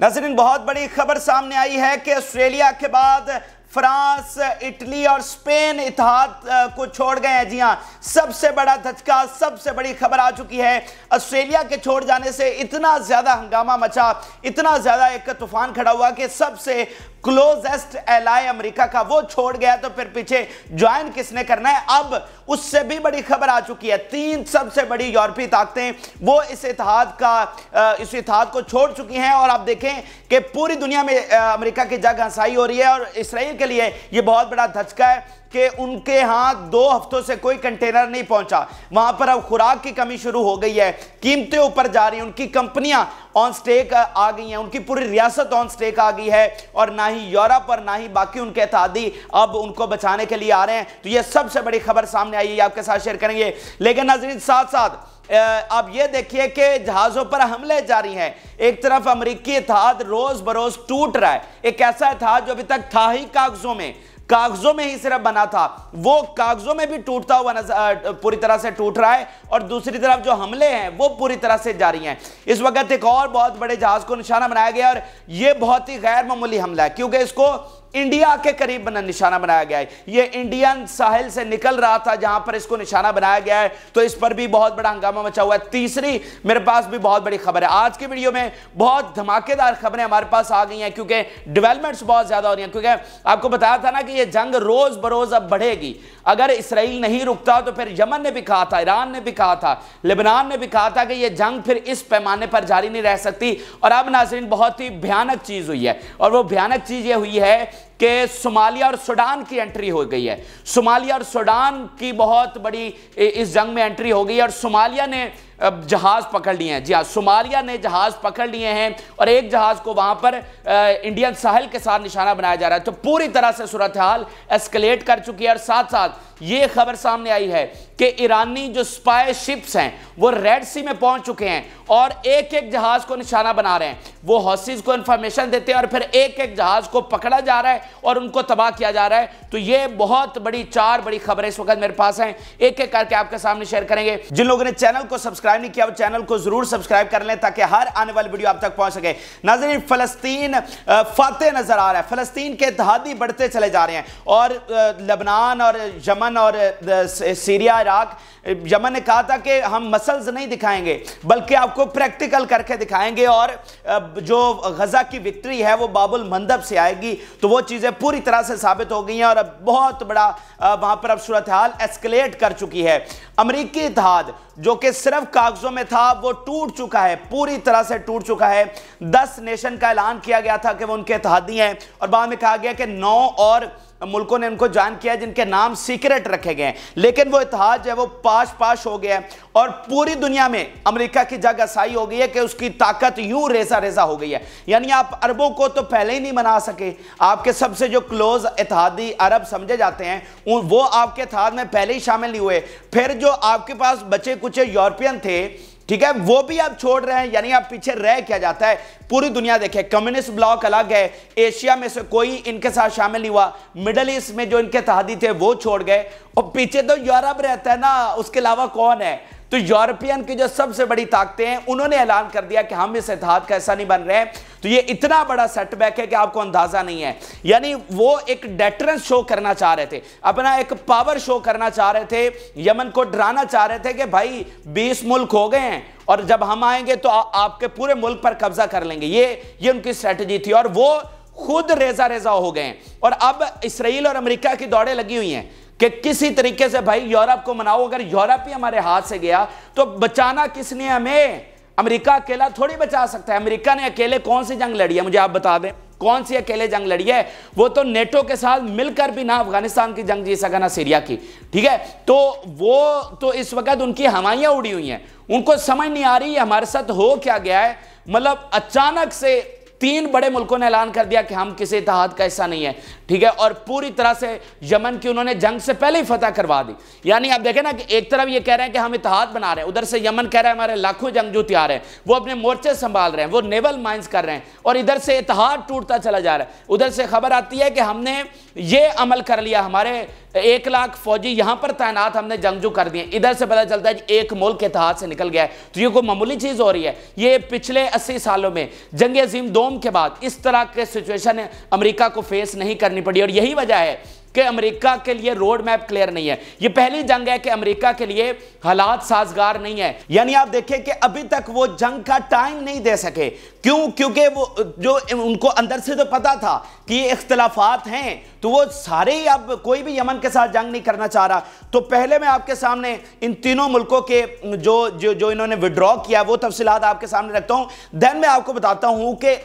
नजरिन बहुत बड़ी खबर सामने आई है कि ऑस्ट्रेलिया के बाद फ्रांस इटली और स्पेन इतिहाद को छोड़ गए हैं जी हाँ सबसे बड़ा धचका सबसे बड़ी खबर आ चुकी है ऑस्ट्रेलिया के छोड़ जाने से इतना ज़्यादा हंगामा मचा इतना ज़्यादा एक तूफान खड़ा हुआ कि सबसे क्लोजेस्ट एलाय अमेरिका का वो छोड़ गया तो फिर पीछे ज्वाइन किसने करना है अब उससे भी बड़ी खबर आ चुकी है तीन सबसे बड़ी यूरोपीय ताकतें वो इस इतिहाद का इस इतिहाद को छोड़ चुकी हैं और आप देखें कि पूरी दुनिया में अमेरिका की जग हंसाई हो रही है और इसराइल के लिए ये बहुत बड़ा धचका है कि उनके यहाँ दो हफ्तों से कोई कंटेनर नहीं पहुंचा वहां पर अब खुराक की कमी शुरू हो गई है कीमतें ऊपर जा रही हैं उनकी कंपनियां ऑन स्टेक आ गई हैं उनकी पूरी रियासत ऑन स्टेक आ गई है और ना ही यूरोप और ना ही बाकी उनके एतहादी अब उनको बचाने के लिए आ रहे हैं तो यह सबसे बड़ी खबर सामने आई है आपके साथ शेयर करेंगे लेकिन नाजरीन साथ साथ अब ये देखिए कि जहाजों पर हमले जारी हैं एक तरफ अमरीकी इतिहाद रोज बरोज टूट रहा है एक ऐसा इतिहाद जो अभी तक था ही कागजों में कागजों में ही सिर्फ बना था वो कागजों में भी टूटता हुआ नजर पूरी तरह से टूट रहा है और दूसरी तरफ जो हमले हैं वो पूरी तरह से जारी हैं इस वक्त एक और बहुत बड़े जहाज को निशाना बनाया गया और ये बहुत ही गैर मामूली हमला है क्योंकि इसको इंडिया के करीब बना निशाना बनाया गया है ये इंडियन साहिल से निकल रहा था जहां पर इसको निशाना बनाया गया है तो इस पर भी बहुत बड़ा हंगामा मचा हुआ है तीसरी मेरे पास भी बहुत बड़ी खबर है आज की वीडियो में बहुत धमाकेदार खबरें हमारे पास आ गई हैं क्योंकि डेवलपमेंट्स बहुत ज्यादा हो रही हैं क्योंकि आपको बताया था ना कि यह जंग रोज बरोज अब बढ़ेगी अगर इसराइल नहीं रुकता तो फिर यमन ने भी कहा था ईरान ने भी कहा था लेबनान ने भी कहा था कि यह जंग फिर इस पैमाने पर जारी नहीं रह सकती और अब नाजरीन बहुत ही भयानक चीज हुई है और वह भयानक चीज ये हुई है कि सोमालिया और सूडान की एंट्री हो गई है सोमालिया और सूडान की बहुत बड़ी इस जंग में एंट्री हो गई है और सोमालिया ने जहाज पकड़ लिए हैं जी हाँ सोमालिया ने जहाज पकड़ लिए हैं और एक जहाज को वहां पर इंडियन साहिल के साथ निशाना बनाया जा रहा है तो पूरी तरह से सूरत हाल एस्केलेट कर चुकी है और साथ साथ यह खबर सामने आई है कि ईरानी जो स्पाई शिप्स हैं वो रेड सी में पहुंच चुके हैं और एक एक जहाज को निशाना बना रहे हैं वो हॉसिस को इंफॉर्मेशन देते हैं और फिर एक एक जहाज को पकड़ा जा रहा है और उनको तबाह किया जा रहा है तो ये बहुत बड़ी चार बड़ी खबरें इस वक्त मेरे पास हैं एक एक करके आपके सामने शेयर करेंगे जिन लोगों ने चैनल को सब्सक्राइब नहीं किया वो चैनल को जरूर सब्सक्राइब कर लें ताकि हर आने वाली वीडियो आप तक पहुंच सके नाजरीन फलस्तीन फाते नजर आ रहा है फलस्तीन के इतिहादी बढ़ते चले जा रहे हैं और लबनान और यमन यमन और सीरिया इराक यमन ने कहा था कि हम मसल्स नहीं दिखाएंगे बल्कि आपको प्रैक्टिकल करके दिखाएंगे और जो गज़ा की विक्ट्री है वो बाबुल मंदब से आएगी तो वो चीज़ें पूरी तरह से साबित हो गई हैं और अब बहुत बड़ा वहाँ पर अब सूरत हाल एस्केलेट कर चुकी है अमरीकी इतिहाद जो कि सिर्फ कागजों में था वो टूट चुका है पूरी तरह से टूट चुका है दस नेशन का ऐलान किया गया था कि वो उनके इतिहादी हैं और बाद में कहा गया कि नौ और मुल्कों ने उनको ज्वाइन किया है जिनके नाम सीक्रेट रखे गए हैं लेकिन वो इतिहास जो है वो पाश पाश हो गया है और पूरी दुनिया में अमेरिका की जग असाई हो गई है कि उसकी ताकत यूं रेसा रेजा हो गई है यानी आप अरबों को तो पहले ही नहीं बना सके आपके सबसे जो क्लोज इतिहादी अरब समझे जाते हैं वो आपके इतिहाद में पहले ही शामिल नहीं हुए फिर जो आपके पास बचे कुछ यूरोपियन थे ठीक है वो भी आप छोड़ रहे हैं यानी आप पीछे रह क्या जाता है पूरी दुनिया देखे कम्युनिस्ट ब्लॉक अलग है एशिया में से कोई इनके साथ शामिल नहीं हुआ मिडल ईस्ट में जो इनके तहदी थे वो छोड़ गए और पीछे तो यूरोप रहता है ना उसके अलावा कौन है तो यूरोपियन की जो सबसे बड़ी ताकतें हैं उन्होंने ऐलान कर दिया कि हम इस एतिहाद का ऐसा नहीं बन रहे तो ये इतना बड़ा सेटबैक है कि आपको अंदाजा नहीं है यानी वो एक डेटरेंस शो करना चाह रहे थे अपना एक पावर शो करना चाह रहे थे यमन को डराना चाह रहे थे कि भाई बीस मुल्क हो गए हैं और जब हम आएंगे तो आ, आपके पूरे मुल्क पर कब्जा कर लेंगे ये ये उनकी स्ट्रेटजी थी और वो खुद रेजा रेजा हो गए और अब इसराइल और अमेरिका की दौड़ें लगी हुई हैं कि किसी तरीके से भाई यूरोप को मनाओ अगर यूरोप ही हमारे हाथ से गया तो बचाना किसने हमें अमेरिका अकेला थोड़ी बचा सकता है अमेरिका ने अकेले कौन सी जंग लड़ी है मुझे आप बता दें कौन सी अकेले जंग लड़ी है वो तो नेटो के साथ मिलकर भी ना अफगानिस्तान की जंग जी सका ना सीरिया की ठीक है तो वो तो इस वक्त उनकी हवाइयां उड़ी हुई हैं उनको समझ नहीं आ रही हमारे साथ हो क्या गया है मतलब अचानक से तीन बड़े मुल्कों ने ऐलान कर दिया कि हम किसी इतिहाद का हिस्सा नहीं है ठीक है और पूरी तरह से यमन की उन्होंने जंग से पहले ही फतह करवा दी यानी आप देखें ना कि एक तरफ ये कह रहे हैं कि हम इतिहाद बना रहे हैं उधर से यमन कह रहे हैं हमारे लाखों जंगजू तैयार हैं वो अपने मोर्चे संभाल रहे हैं वो नेवल माइंस कर रहे हैं और इधर से इतिहाद टूटता चला जा रहा है उधर से खबर आती है कि हमने ये अमल कर लिया हमारे एक लाख फौजी यहां पर तैनात हमने जंगजू कर दिए इधर से पता चलता है एक मुल्क के तहत से निकल गया है तो ये कोई मामूली चीज़ हो रही है ये पिछले अस्सी सालों में जंग अजीम दोम के बाद इस तरह के सिचुएशन अमरीका को फेस नहीं करनी करनी पड़ी और यही वजह है कि अमेरिका के लिए रोड मैप क्लियर नहीं है ये पहली जंग है कि अमेरिका के लिए हालात साजगार नहीं है यानी आप देखें कि अभी तक वो जंग का टाइम नहीं दे सके क्यों क्योंकि वो जो उनको अंदर से तो पता था कि ये इख्तलाफात हैं तो वो सारे ही अब कोई भी यमन के साथ जंग नहीं करना चाह रहा तो पहले मैं आपके सामने इन तीनों मुल्कों के जो जो जो इन्होंने विड्रॉ किया वो तफसीत आपके सामने रखता हूँ देन मैं आपको बताता हूँ कि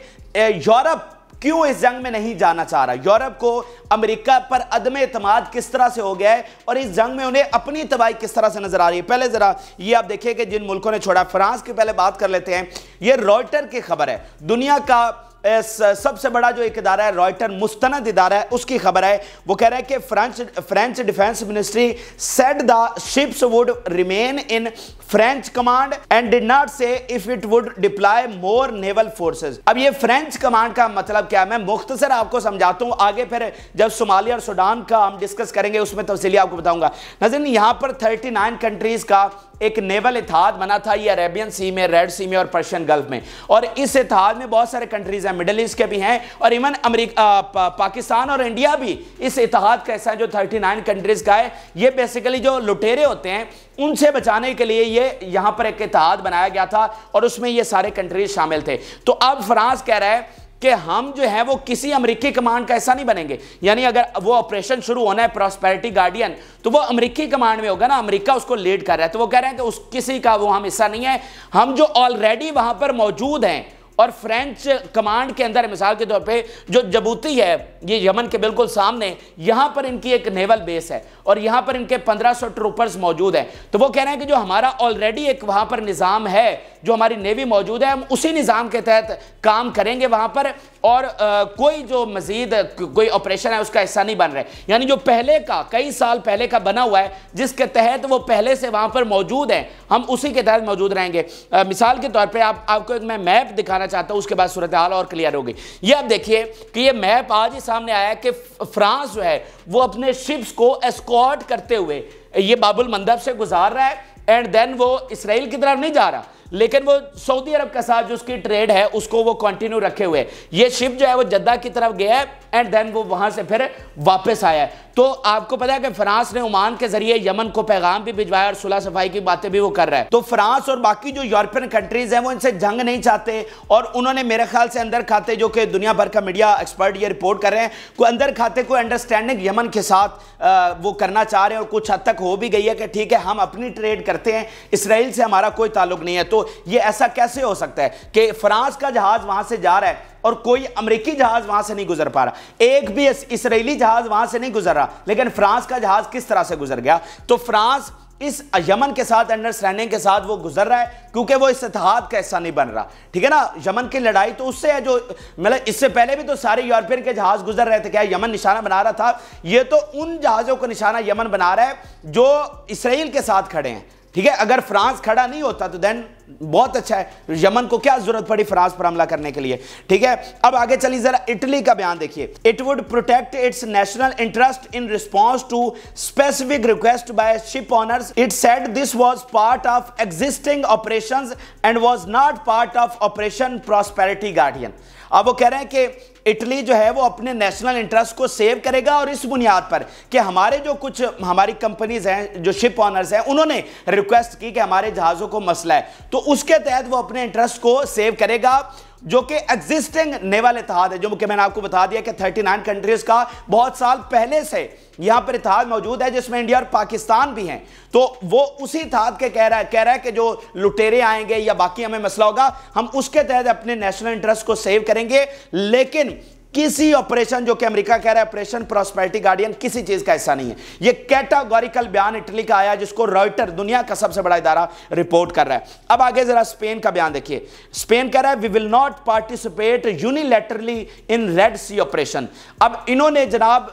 यूरोप क्यों इस जंग में नहीं जाना चाह रहा यूरोप को अमेरिका पर अदम अतमाद किस तरह से हो गया है और इस जंग में उन्हें अपनी तबाही किस तरह से नजर आ रही है पहले जरा ये आप देखिए कि जिन मुल्कों ने छोड़ा फ्रांस की पहले बात कर लेते हैं ये रॉयटर की खबर है दुनिया का सबसे बड़ा जो एक इदारा है रॉयटर मुस्तंद इदारा है उसकी खबर है वो कह रहा है कि French French defence ministry said the ships would remain in French command and did not say if it would deploy more naval forces अब ये फ्रेंच कमांड का मतलब क्या है मैं मुख्तसर आपको समझाता हूँ आगे फिर जब सोमालिया और सूडान का हम डिस्कस करेंगे उसमें तफसली आपको बताऊंगा नजर यहाँ पर थर्टी नाइन कंट्रीज का एक नेवल इतिहाद बना था ये अरेबियन सी में रेड सी में और पर्शियन गल्फ में और इस इतिहाद में बहुत सारे कंट्रीज हैं मिडल ईस्ट के भी हैं और इवन अमेरिका पाकिस्तान और इंडिया भी इस इतिहाद का ऐसा जो 39 कंट्रीज का है ये बेसिकली जो लुटेरे होते हैं उनसे बचाने के लिए ये यहाँ पर एक इतिहाद बनाया गया था और उसमें ये सारे कंट्रीज शामिल थे तो अब फ्रांस कह रहा है कि हम जो है वो किसी अमेरिकी कमांड का ऐसा नहीं बनेंगे यानी अगर वो ऑपरेशन शुरू होना है प्रॉस्पेरिटी गार्डियन तो वो अमेरिकी कमांड में होगा ना अमेरिका उसको लीड कर रहा है तो वो कह रहे हैं कि उस किसी का वो हम हिस्सा नहीं है हम जो ऑलरेडी वहां पर मौजूद हैं और फ्रेंच कमांड के अंदर मिसाल के तौर पे जो जबूती है ये यमन के बिल्कुल सामने यहाँ पर इनकी एक नेवल बेस है और यहाँ पर इनके 1500 ट्रूपर्स मौजूद हैं तो वो कह रहे हैं कि जो हमारा ऑलरेडी एक वहाँ पर निज़ाम है जो हमारी नेवी मौजूद है हम उसी निज़ाम के तहत काम करेंगे वहाँ पर और आ, कोई जो मजीद कोई ऑपरेशन है उसका हिस्सा नहीं बन रहा है यानी जो पहले का कई साल पहले का बना हुआ है जिसके तहत वो पहले से वहाँ पर मौजूद हैं हम उसी के तहत मौजूद रहेंगे आ, मिसाल के तौर पर आप आपको एक मैं मैप दिखाना चाहता हूँ उसके बाद सूरत हाल और क्लियर होगी ये आप देखिए कि ये मैप आज ही सामने आया कि फ्रांस जो है वो अपने शिप्स को एस्कॉट करते हुए ये बाबुल मंदब से गुजार रहा है एंड देन वो इसराइल की तरफ नहीं जा रहा लेकिन वो सऊदी अरब के साथ जो उसकी ट्रेड है उसको वो कंटिन्यू रखे हुए ये शिप जो है वो जद्दा की तरफ गया है एंड देन वो वहां से फिर वापस आया है तो आपको पता है कि फ्रांस ने ओमान के जरिए यमन को पैगाम भी भिजवाया और सुलह सफाई की बातें भी वो कर रहा है तो फ्रांस और बाकी जो यूरोपियन कंट्रीज हैं वो इनसे जंग नहीं चाहते और उन्होंने मेरे ख्याल से अंदर खाते जो कि दुनिया भर का मीडिया एक्सपर्ट ये रिपोर्ट कर रहे हैं को अंदर खाते कोई अंडरस्टैंडिंग यमन के साथ वो करना चाह रहे हैं और कुछ हद तक हो भी गई है कि ठीक है हम अपनी ट्रेड करते हैं इसराइल से हमारा कोई ताल्लुक नहीं है तो तो ये ऐसा कैसे हो सकता है कि फ्रांस का जहाज वहां से जा रहा है और कोई अमेरिकी जहाज वहां से नहीं गुजर पा रहा एक भी इसराइली जहाज वहां से नहीं गुजर रहा लेकिन फ्रांस का जहाज किस तरह से गुजर गया तो फ्रांस इस यमन के साथ अंडरस्टैंडिंग के साथ वो गुजर रहा है क्योंकि वो इस इतिहाद का हिस्सा नहीं बन रहा ठीक है ना यमन की लड़ाई तो उससे है जो मतलब इससे पहले भी तो सारे यूरोपियन के जहाज गुजर रहे थे क्या यमन निशाना बना रहा था ये तो उन जहाज़ों को निशाना यमन बना रहा है जो इसराइल के साथ खड़े हैं ठीक है अगर फ्रांस खड़ा नहीं होता तो देन बहुत अच्छा है यमन को क्या जरूरत पड़ी फ्रांस पर हमला करने के लिए ठीक है अब आगे चलिए जरा इटली का बयान देखिए it would protect its national interest in response to specific request by ship owners it said this was part of existing operation and was not part of Operation Prosperity Guardian अब वो कह रहे हैं कि Italy जो है वो अपने नेशनल इंटरेस्ट को सेव करेगा और इस बुनियाद पर कि हमारे जो कुछ हमारी कंपनीज हैं जो शिप ऑनर्स हैं उन्होंने रिक्वेस्ट की कि हमारे जहाज़ों को मसला है तो उसके तहत वो अपने इंटरेस्ट को सेव करेगा जो कि एग्जिस्टिंग नेवल इतिहाद है जो कि मैंने आपको बता दिया कि 39 कंट्रीज का बहुत साल पहले से यहां पर इतिहाद मौजूद है जिसमें इंडिया और पाकिस्तान भी हैं तो वो उसी इतिहाद के कह रहा है कह रहा है कि जो लुटेरे आएंगे या बाकी हमें मसला होगा हम उसके तहत अपने नेशनल इंटरेस्ट को सेव करेंगे लेकिन किसी ऑपरेशन जो कि अमेरिका कह रहा है ऑपरेशन प्रोस्पेरिटी गार्डियन किसी चीज का ऐसा नहीं है ये कैटागोरिकल बयान इटली का आया जिसको रॉयटर दुनिया का सबसे बड़ा इदारा रिपोर्ट कर रहा है अब आगे जरा स्पेन का बयान देखिए स्पेन कह रहा है we will not participate unilaterally in Red Sea operation अब इन्होंने जनाब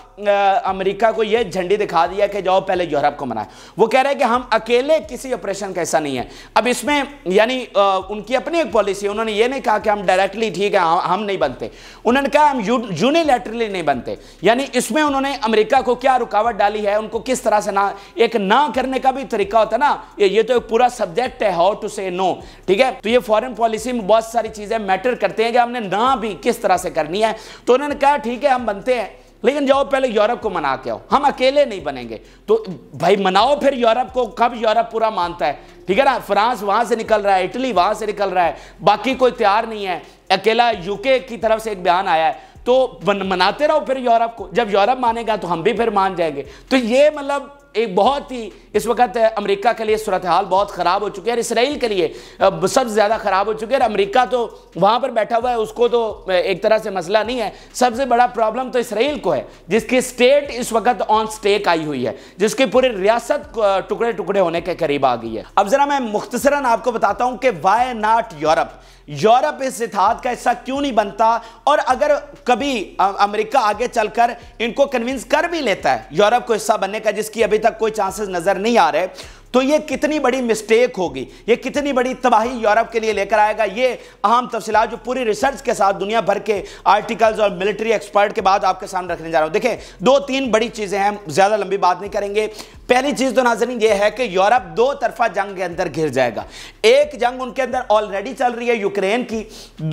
अमेरिका को यह झंडी दिखा दिया कि जाओ पहले यूरोप को मनाए वो कह रहे हैं कि हम अकेले किसी ऑपरेशन का ऐसा नहीं है अब इसमें यानी उनकी अपनी एक पॉलिसी है उन्होंने ये नहीं कहा कि हम डायरेक्टली ठीक है हम नहीं बनते उन्होंने कहा हम यूनिलैटरली नहीं बनते यानी इसमें उन्होंने अमेरिका को क्या रुकावट डाली है उनको किस तरह से ना एक ना करने का भी तरीका होता ना ये, ये तो एक पूरा सब्जेक्ट है हाउ टू से नो ठीक है तो ये फॉरन पॉलिसी में बहुत सारी चीजें मैटर करते हैं कि हमने ना भी किस तरह से करनी है तो उन्होंने कहा ठीक है हम बनते हैं लेकिन जाओ पहले यूरोप को मना के आओ हम अकेले नहीं बनेंगे तो भाई मनाओ फिर यूरोप को कब यूरोप पूरा मानता है ठीक है ना फ्रांस वहां से निकल रहा है इटली वहां से निकल रहा है बाकी कोई तैयार नहीं है अकेला यूके की तरफ से एक बयान आया है तो मनाते रहो फिर यूरोप को जब यूरोप मानेगा तो हम भी फिर मान जाएंगे तो ये मतलब एक बहुत ही इस वक्त अमेरिका के लिए सूरत हाल बहुत ख़राब हो चुकी है और इसराइल के लिए सबसे ज़्यादा ख़राब हो चुकी है और अमेरिका तो वहाँ पर बैठा हुआ है उसको तो एक तरह से मसला नहीं है सबसे बड़ा प्रॉब्लम तो इसराइल को है जिसकी स्टेट इस वक्त ऑन स्टेक आई हुई है जिसकी पूरी रियासत टुकड़े टुकड़े होने के करीब आ गई है अब ज़रा मैं मुख्तसरा आपको बताता हूँ कि वाई नाट यूरोप यूरोप इस इतिहाद का हिस्सा क्यों नहीं बनता और अगर कभी अमेरिका आगे चलकर इनको कन्विंस कर भी लेता है यूरोप को हिस्सा बनने का जिसकी अभी तक कोई चांसेस नजर नहीं आ रहे तो ये कितनी बड़ी मिस्टेक होगी ये कितनी बड़ी तबाही यूरोप के लिए लेकर आएगा ये अहम तफसला जो पूरी रिसर्च के साथ दुनिया भर के आर्टिकल्स और मिलिट्री एक्सपर्ट के बाद आपके सामने रखने जा रहा हूँ देखें दो तीन बड़ी चीज़ें हैं ज़्यादा लंबी बात नहीं करेंगे पहली चीज़ तो नाजरीन ये है कि यूरोप दो तरफा जंग के अंदर घिर जाएगा एक जंग उनके अंदर ऑलरेडी चल रही है यूक्रेन की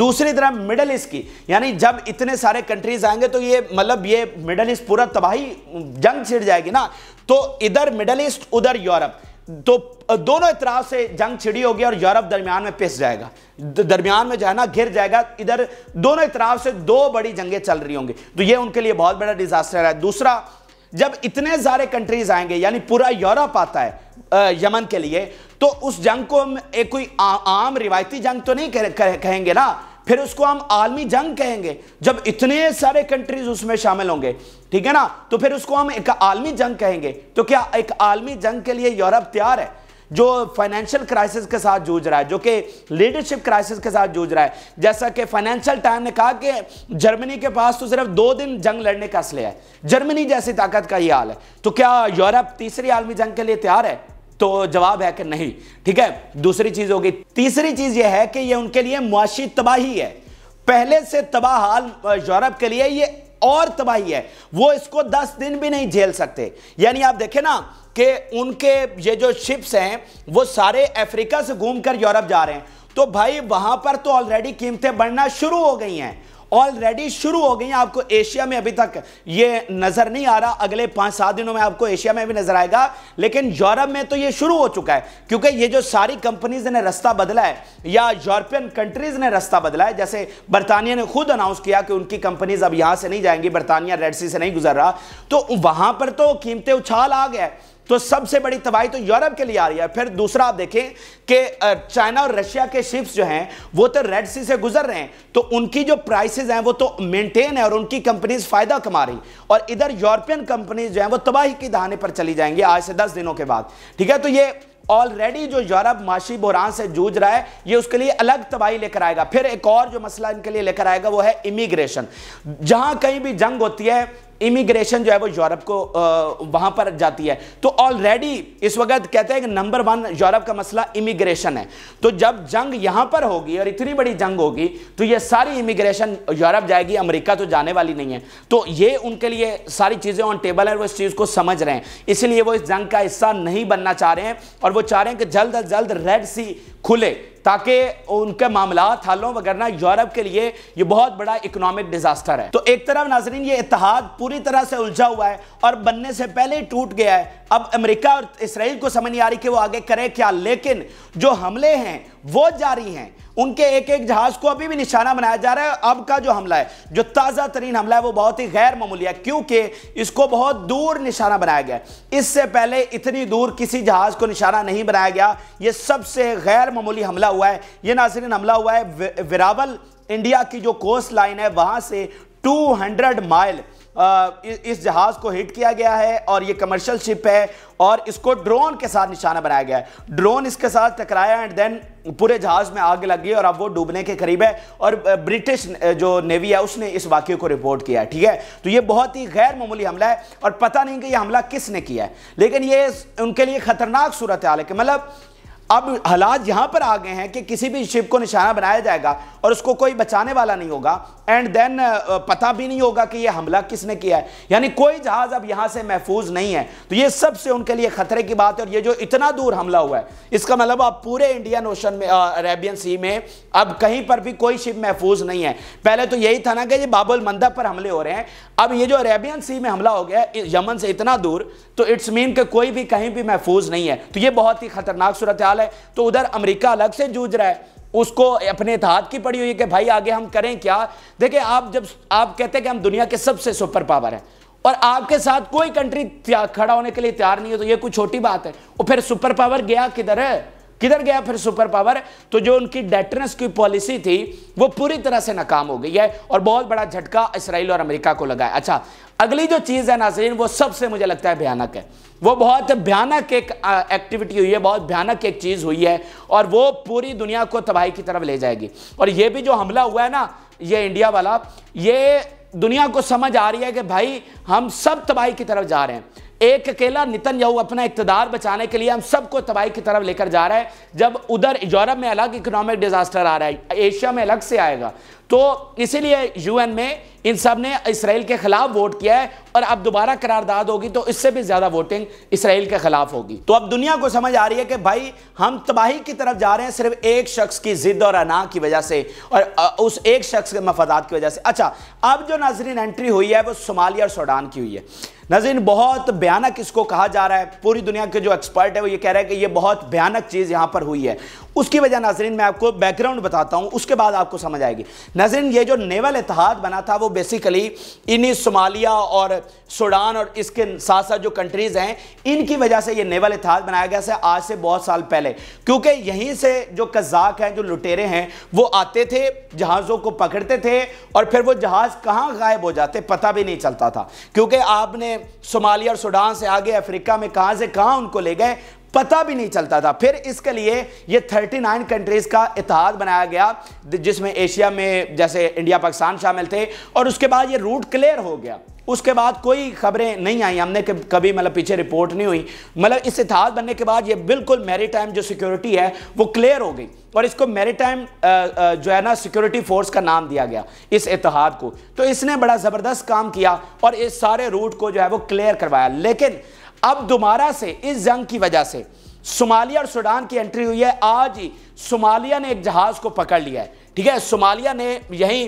दूसरी तरफ मिडल ईस्ट की यानी जब इतने सारे कंट्रीज आएंगे तो ये मतलब ये मिडल ईस्ट पूरा तबाही जंग छिड़ जाएगी ना तो इधर मिडल ईस्ट उधर यूरोप तो दोनों इतराव से जंग छिड़ी होगी और यूरोप दरमियान में पिस जाएगा दरमियान में जो है ना घिर जाएगा इधर दोनों इतराव से दो बड़ी जंगें चल रही होंगी तो ये उनके लिए बहुत बड़ा डिजास्टर है दूसरा जब इतने सारे कंट्रीज आएंगे यानी पूरा यूरोप आता है यमन के लिए तो उस जंग को हम एक कोई आ, आम रिवायती जंग तो नहीं कह, कह, कहेंगे ना फिर उसको हम आलमी जंग कहेंगे जब इतने सारे कंट्रीज उसमें शामिल होंगे ठीक है ना तो फिर उसको हम एक आलमी जंग कहेंगे तो क्या एक आलमी जंग के लिए यूरोप तैयार है जो फाइनेंशियल क्राइसिस के साथ जूझ रहा है जो कि लीडरशिप क्राइसिस के साथ जूझ रहा है जैसा कि फाइनेंशियल टाइम ने कहा कि जर्मनी के पास तो सिर्फ दो दिन जंग लड़ने का असले है जर्मनी जैसी ताकत का ये हाल है तो क्या यूरोप तीसरी आलमी जंग के लिए तैयार है तो जवाब है कि नहीं ठीक है दूसरी चीज होगी तीसरी चीज यह है कि यह उनके लिए मुआशी तबाही है पहले से तबाह हाल यूरोप के लिए यह और तबाही है वो इसको दस दिन भी नहीं झेल सकते यानी आप देखें ना कि उनके ये जो शिप्स हैं वो सारे अफ्रीका से घूमकर यूरोप जा रहे हैं तो भाई वहां पर तो ऑलरेडी कीमतें बढ़ना शुरू हो गई हैं ऑलरेडी शुरू हो गई हैं आपको एशिया में अभी तक ये नजर नहीं आ रहा अगले पांच सात दिनों में आपको एशिया में भी नजर आएगा लेकिन यूरोप में तो ये शुरू हो चुका है क्योंकि ये जो सारी कंपनीज ने रास्ता बदला है या यूरोपियन कंट्रीज ने रास्ता बदला है जैसे बर्तानिया ने खुद अनाउंस किया कि उनकी कंपनीज अब यहां से नहीं जाएंगी बर्तानिया रेड सी से नहीं गुजर रहा तो वहां पर तो कीमतें उछाल आ गया है तो सबसे बड़ी तबाही तो यूरोप के लिए आ रही है फिर दूसरा आप देखें कि चाइना और रशिया के शिप्स जो हैं वो तो रेड सी से गुजर रहे हैं तो उनकी जो प्राइसेस हैं वो तो मेंटेन है और उनकी कंपनीज फायदा कमा रही और इधर यूरोपियन कंपनीज जो हैं वो तबाही की दहाने पर चली जाएंगी आज से दस दिनों के बाद ठीक है तो ये ऑलरेडी जो यूरोप माशी बहरान से जूझ रहा है ये उसके लिए अलग तबाही लेकर आएगा फिर एक और जो मसला इनके लिए लेकर आएगा वो है इमिग्रेशन जहां कहीं भी जंग होती है इमिग्रेशन जो है वो यूरोप को वहां पर जाती है तो ऑलरेडी इस वक्त कहते हैं कि नंबर वन यूरोप का मसला इमिग्रेशन है तो जब जंग यहां पर होगी और इतनी बड़ी जंग होगी तो ये सारी इमिग्रेशन यूरोप जाएगी अमेरिका तो जाने वाली नहीं है तो ये उनके लिए सारी चीजें ऑन टेबल है वो इस चीज को समझ रहे हैं इसलिए वो इस जंग का हिस्सा नहीं बनना चाह रहे हैं और वो चाह रहे हैं कि जल्द अज जल्द रेड सी खुले ताकि उनके मामला हलों वगैरह यूरोप के लिए ये बहुत बड़ा इकोनॉमिक डिजास्टर है तो एक तरफ नाजरीन ये इतिहाद पूरी तरह से उलझा हुआ है और बनने से पहले ही टूट गया है अब अमेरिका और इसराइल को समझ नहीं आ रही कि वो आगे करे क्या लेकिन जो हमले हैं वो जारी हैं उनके एक एक जहाज को अभी भी निशाना बनाया जा रहा है अब का जो हमला है जो ताज़ा तरीन हमला है वो बहुत ही गैर मामूली है क्योंकि इसको बहुत दूर निशाना बनाया गया इससे पहले इतनी दूर किसी जहाज को निशाना नहीं बनाया गया ये सबसे गैर मामूली हमला हुआ है ये नाजरीन हमला हुआ है विरावल इंडिया की जो कोस्ट लाइन है वहां से टू माइल इस जहाज को हिट किया गया है और ये कमर्शियल शिप है और इसको ड्रोन के साथ निशाना बनाया गया है ड्रोन इसके साथ टकराया एंड देन पूरे जहाज में आग लग गई और अब वो डूबने के करीब है और ब्रिटिश जो नेवी है उसने इस वाक्य को रिपोर्ट किया है ठीक है तो ये बहुत ही गैर मामूली हमला है और पता नहीं कि यह हमला किसने किया है लेकिन ये उनके लिए खतरनाक सूरत हाल है कि मतलब अब हालात यहां पर आ गए हैं कि किसी भी शिप को निशाना बनाया जाएगा और उसको कोई बचाने वाला नहीं होगा एंड देन पता भी नहीं होगा कि यह हमला किसने किया है यानी कोई जहाज अब यहां से महफूज नहीं है तो यह सबसे उनके लिए खतरे की बात है और यह जो इतना दूर हमला हुआ है इसका मतलब आप पूरे इंडियन ओशन में अरेबियन सी में अब कहीं पर भी कोई शिप महफूज नहीं है पहले तो यही था ना कि बाबुल मंदा पर हमले हो रहे हैं अब ये जो अरेबियन सी में हमला हो गया यमन से इतना दूर तो इट्स मीन के कोई भी कहीं भी महफूज नहीं है तो यह बहुत ही खतरनाक सूरत हाल है तो उधर अमेरिका अलग से जूझ रहा है उसको अपने इतिहाद की पड़ी हुई है कि भाई आगे हम करें क्या देखिए आप जब आप कहते हैं कि हम दुनिया के सबसे सुपर पावर हैं और आपके साथ कोई कंट्री खड़ा होने के लिए तैयार नहीं है तो ये कोई छोटी बात है और फिर सुपर पावर गया किधर है किधर गया फिर सुपर पावर तो जो उनकी डेटनेस की पॉलिसी थी वो पूरी तरह से नाकाम हो गई है और बहुत बड़ा झटका इसराइल और अमेरिका को लगा है अच्छा अगली जो चीज है नाजरीन वो सबसे मुझे लगता है भयानक है वो बहुत भयानक एक एक्टिविटी हुई है बहुत भयानक एक चीज हुई है और वो पूरी दुनिया को तबाही की तरफ ले जाएगी और ये भी जो हमला हुआ है ना ये इंडिया वाला ये दुनिया को समझ आ रही है कि भाई हम सब तबाही की तरफ जा रहे हैं एक अकेला नितन याहू अपना इकतदार बचाने के लिए हम सबको तबाही की तरफ लेकर जा रहा है जब उधर यूरोप में अलग इकोनॉमिक डिजास्टर आ रहा है एशिया में अलग से आएगा तो इसीलिए यूएन में इन सब ने इसराइल के खिलाफ वोट किया है और अब दोबारा करारदाद होगी तो इससे भी ज्यादा वोटिंग इसराइल के खिलाफ होगी तो अब दुनिया को समझ आ रही है कि भाई हम तबाही की तरफ जा रहे हैं सिर्फ एक शख्स की जिद और अना की वजह से और उस एक शख्स के मफादात की वजह से अच्छा अब जो नाजरीन एंट्री हुई है वो सोमालिया और सोडान की हुई है नजीन बहुत भयानक इसको कहा जा रहा है पूरी दुनिया के जो एक्सपर्ट है वो ये कह रहे हैं कि ये बहुत भयानक चीज़ यहां पर हुई है उसकी वजह नाजरीन मैं आपको बैकग्राउंड बताता हूँ उसके बाद आपको समझ आएगी नाजरीन ये जो नेवल इतिहाद बना था वो बेसिकली इन्हीं सोमालिया और सूडान और इसके साथ साथ जो कंट्रीज़ हैं इनकी वजह से ये नेवल इतिहाद बनाया गया से आज से बहुत साल पहले क्योंकि यहीं से जो कजाक हैं जो लुटेरे हैं वो आते थे जहाज़ों को पकड़ते थे और फिर वो जहाज़ कहाँ गायब हो जाते पता भी नहीं चलता था क्योंकि आपने सोमालिया और सूडान से आगे अफ्रीका में कहाँ से कहाँ उनको ले गए पता भी नहीं चलता था फिर इसके लिए ये 39 कंट्रीज का इतिहाद बनाया गया जिसमें एशिया में जैसे इंडिया पाकिस्तान शामिल थे और उसके बाद ये रूट क्लियर हो गया उसके बाद कोई खबरें नहीं आई हमने कभी मतलब पीछे रिपोर्ट नहीं हुई मतलब इस इतिहाद बनने के बाद ये बिल्कुल मेरी टाइम जो सिक्योरिटी है वो क्लियर हो गई और इसको मेरी टाइम जो है ना सिक्योरिटी फोर्स का नाम दिया गया इस इतिहाद को तो इसने बड़ा ज़बरदस्त काम किया और इस सारे रूट को जो है वो क्लियर करवाया लेकिन अब दोबारा से इस जंग की वजह से सोमालिया और सूडान की एंट्री हुई है आज ही सोमालिया ने एक जहाज को पकड़ लिया है ठीक है सोमालिया ने यही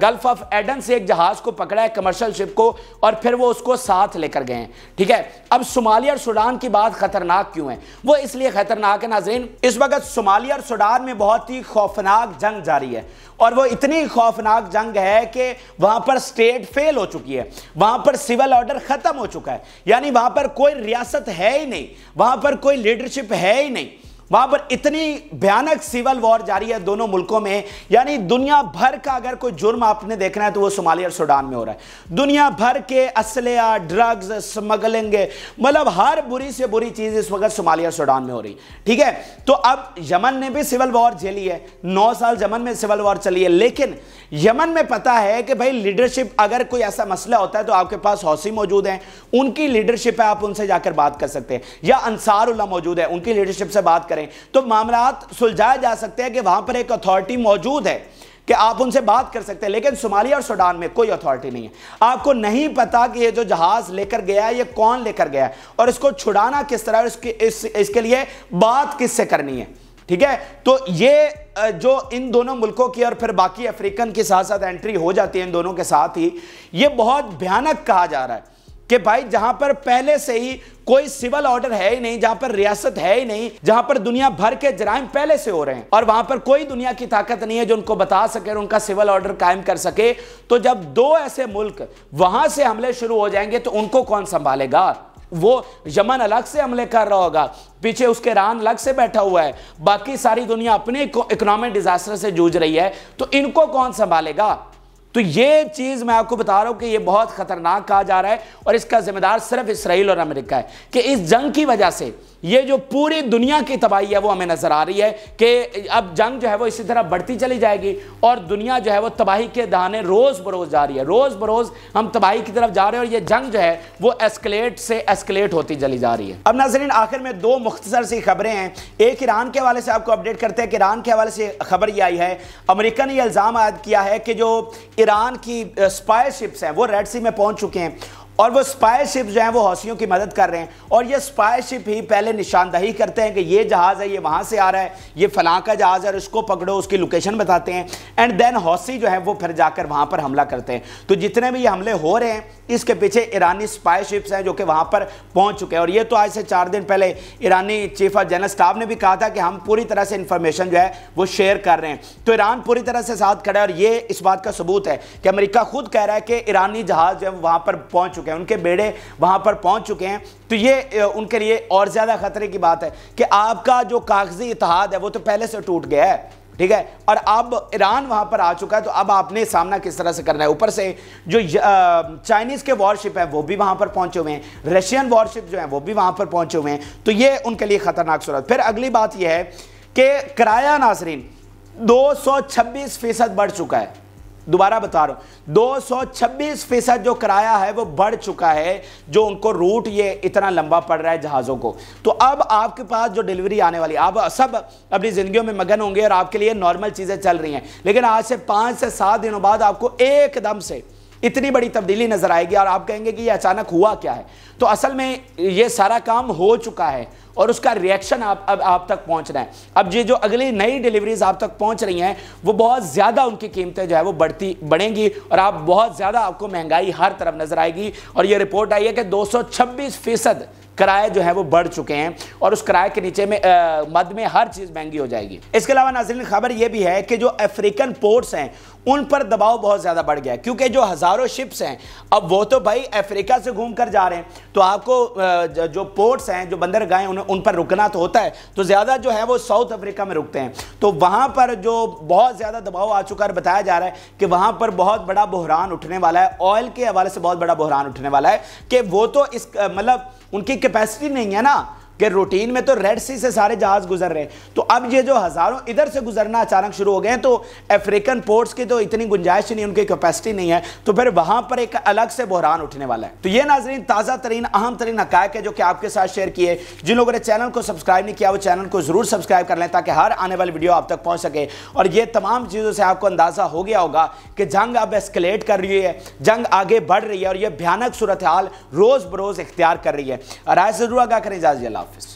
गल्फ ऑफ एडन से एक जहाज को पकड़ा है कमर्शियल शिप को और फिर वो उसको साथ लेकर गए हैं ठीक है अब सोमालिया और सूडान की बात खतरनाक क्यों है वो इसलिए खतरनाक है नाजरीन इस वक्त सोमालिया और सूडान में बहुत ही खौफनाक जंग जारी है और वो इतनी खौफनाक जंग है कि वहां पर स्टेट फेल हो चुकी है वहां पर सिविल ऑर्डर खत्म हो चुका है यानी वहां पर कोई रियासत है ही नहीं वहां पर कोई लीडरशिप है ही नहीं वहां पर इतनी भयानक सिविल वॉर जारी है दोनों मुल्कों में यानी दुनिया भर का अगर कोई जुर्म आपने देखना है तो वो सोमालिया और सूडान में हो रहा है दुनिया भर के असलिया ड्रग्स स्मगलिंग मतलब हर बुरी से बुरी चीज इस वक्त सोमालिया और सूडान में हो रही है ठीक है तो अब यमन ने भी सिविल वॉर झेली है नौ साल यमन में सिविल वॉर चली है लेकिन यमन में पता है कि भाई लीडरशिप अगर कोई ऐसा मसला होता है तो आपके पास हौसी मौजूद है उनकी लीडरशिप है आप उनसे जाकर बात कर सकते हैं या अंसार मौजूद है उनकी लीडरशिप से बात कर करें तो मामला सुलझाए जा सकते हैं कि वहां पर एक अथॉरिटी मौजूद है कि आप उनसे बात कर सकते हैं लेकिन सोमालिया और सूडान में कोई अथॉरिटी नहीं है आपको नहीं पता कि ये जो जहाज लेकर गया है ये कौन लेकर गया है और इसको छुड़ाना किस तरह है इसके इस, इसके लिए बात किससे करनी है ठीक है तो ये जो इन दोनों मुल्कों की और फिर बाकी अफ्रीकन के साथ साथ एंट्री हो जाती है इन दोनों के साथ ही ये बहुत भयानक कहा जा रहा है कि भाई जहां पर पहले से ही कोई सिविल ऑर्डर है ही नहीं जहां पर रियासत है ही नहीं जहां पर दुनिया भर के जराइम पहले से हो रहे हैं और वहां पर कोई दुनिया की ताकत नहीं है जो उनको बता सके और उनका सिविल ऑर्डर कायम कर सके तो जब दो ऐसे मुल्क वहां से हमले शुरू हो जाएंगे तो उनको कौन संभालेगा वो यमन अलग से हमले कर रहा होगा पीछे उसके रान अलग से बैठा हुआ है बाकी सारी दुनिया अपने इकोनॉमिक डिजास्टर से जूझ रही है तो इनको कौन संभालेगा तो ये चीज़ मैं आपको बता रहा हूं कि ये बहुत ख़तरनाक कहा जा रहा है और इसका जिम्मेदार सिर्फ इसराइल और अमेरिका है कि इस जंग की वजह से ये जो पूरी दुनिया की तबाही है वो हमें नजर आ रही है कि अब जंग जो है वो इसी तरह बढ़ती चली जाएगी और दुनिया जो है वो तबाही के दहाने रोज बरोज जा रही है रोज बरोज हम तबाही की तरफ जा रहे हैं और ये जंग जो है वो एस्केलेट से एस्केलेट होती चली जा रही है अब नाजरीन आखिर में दो मुख्तसर सी खबरें हैं एक ईरान के हवाले से आपको अपडेट करते हैं कि ईरान के हवाले से खबर ये आई है अमरीका ने यह इल्ज़ाम आयद किया है कि जो ईरान की स्पाइस शिप्स हैं वो रेड सी में पहुंच चुके हैं और वो स्पाई शिप जो है वो हौसियों की मदद कर रहे हैं और ये स्पाई शिप ही पहले निशानदही करते हैं कि ये जहाज़ है ये वहाँ से आ रहा है ये फलां का जहाज़ है और इसको पकड़ो उसकी लोकेशन बताते हैं एंड देन हौसी जो है वो फिर जाकर वहाँ पर हमला करते हैं तो जितने भी ये हमले हो रहे हैं इसके पीछे ईरानी स्पाई शिप्स हैं जो कि वहाँ पर पहुँच चुके हैं और ये तो आज से चार दिन पहले ईरानी चीफ ऑफ जनरल स्टाफ ने भी कहा था कि हम पूरी तरह से इन्फॉर्मेशन जो है वो शेयर कर रहे हैं तो ईरान पूरी तरह से साथ खड़ा है और ये इस बात का सबूत है कि अमरीका खुद कह रहा है कि ईरानी जहाज़ जो है वहाँ पर पहुँच चुके हैं उनके बेड़े वहां पर पहुंच चुके हैं तो ये उनके लिए और ज़्यादा खतरे की बात है कि आपका जो कागजी इतिहाद है वो तो पहले से टूट गया है ठीक है और अब ईरान वहां पर आ चुका है तो अब आपने सामना किस तरह से करना है ऊपर से जो चाइनीज के वॉरशिप है वो भी वहां पर पहुंचे हुए हैं रशियन वॉरशिप जो है वो भी वहां पर पहुंचे हुए हैं तो ये उनके लिए खतरनाक सूरत फिर अगली बात यह है कि किराया नासरीन 226 फीसद बढ़ चुका है दोबारा बता रहा हूं 226 फीसद जो किराया है वो बढ़ चुका है जो उनको रूट ये इतना लंबा पड़ रहा है जहाज़ों को तो अब आपके पास जो डिलीवरी आने वाली आप सब अपनी ज़िंदगी में मगन होंगे और आपके लिए नॉर्मल चीज़ें चल रही हैं लेकिन आज से पाँच से सात दिनों बाद आपको एकदम से इतनी बड़ी तब्दीली नजर आएगी और आप कहेंगे कि ये अचानक हुआ क्या है तो असल में ये सारा काम हो चुका है और उसका रिएक्शन आप अब आप तक रहा है अब ये जो अगली नई डिलीवरीज आप तक पहुंच रही हैं वो बहुत ज़्यादा उनकी कीमतें जो है वो बढ़ती बढ़ेंगी और आप बहुत ज़्यादा आपको महंगाई हर तरफ नज़र आएगी और ये रिपोर्ट आई है कि दो फीसद किराए जो है वो बढ़ चुके हैं और उस किराए के नीचे में मद में हर चीज़ महंगी हो जाएगी इसके अलावा नाजिल खबर यह भी है कि जो अफ्रीकन पोर्ट्स हैं उन पर दबाव बहुत ज़्यादा बढ़ गया क्योंकि जो हज़ारों शिप्स हैं अब वो तो भाई अफ्रीका से घूम कर जा रहे हैं तो आपको जो पोर्ट्स हैं जो बंदरगाहें उन, उन पर रुकना तो होता है तो ज़्यादा जो है वो साउथ अफ्रीका में रुकते हैं तो वहां पर जो बहुत ज़्यादा दबाव आ चुका है बताया जा रहा है कि वहाँ पर बहुत बड़ा बहरान उठने वाला है ऑयल के हवाले से बहुत बड़ा बहरान उठने वाला है कि वो तो इस मतलब उनकी कैपेसिटी नहीं है ना कि रूटीन में तो रेड सी से सारे जहाज गुजर रहे हैं तो अब ये जो हज़ारों इधर से गुजरना अचानक शुरू हो गए तो अफ्रीकन पोर्ट्स की तो इतनी गुंजाइश नहीं उनकी कैपेसिटी नहीं है तो फिर वहाँ पर एक अलग से बहरान उठने वाला है तो ये नाजरीन ताज़ा तरीन अहम तरीन हक है जो कि आपके साथ शेयर किए जिन लोगों ने चैनल को सब्सक्राइब नहीं किया वो चैनल को ज़रूर सब्सक्राइब कर लें ताकि हर आने वाली वीडियो आप तक पहुँच सके और ये तमाम चीज़ों से आपको अंदाज़ा हो गया होगा कि जंग अब एस्केलेट कर रही है जंग आगे बढ़ रही है और यह भयानक सूरत हाल रोज़ बरोज़ इख्तियार कर रही है राय से जरूर आगा करें इजाज़ जला office.